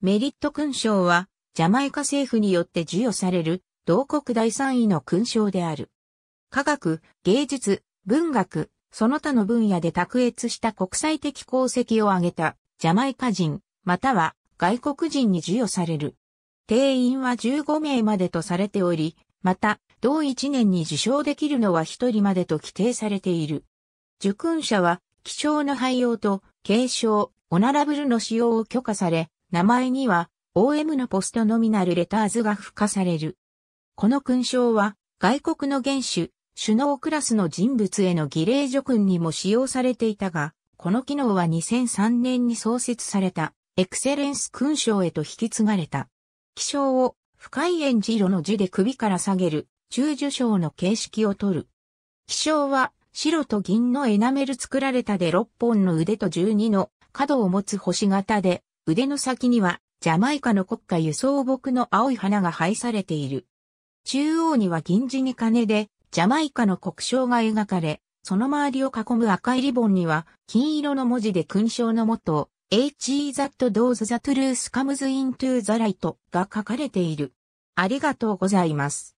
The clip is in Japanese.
メリット勲章は、ジャマイカ政府によって授与される、同国第3位の勲章である。科学、芸術、文学、その他の分野で卓越した国際的功績を挙げた、ジャマイカ人、または外国人に授与される。定員は15名までとされており、また、同1年に受賞できるのは1人までと規定されている。受勲者は、希少な廃用と、継承、オナラブルの使用を許可され、名前には OM のポストノミナルレターズが付加される。この勲章は外国の元首、首脳クラスの人物への儀礼助勲にも使用されていたが、この機能は2003年に創設されたエクセレンス勲章へと引き継がれた。気象を深い円次色の字で首から下げる中受章の形式を取る。気象は白と銀のエナメル作られたで6本の腕と12の角を持つ星型で腕の先には、ジャマイカの国家輸送木の青い花が配されている。中央には銀地に金で、ジャマイカの国章が描かれ、その周りを囲む赤いリボンには、金色の文字で勲章のもと、H.E. that those the truth comes into the light が書かれている。ありがとうございます。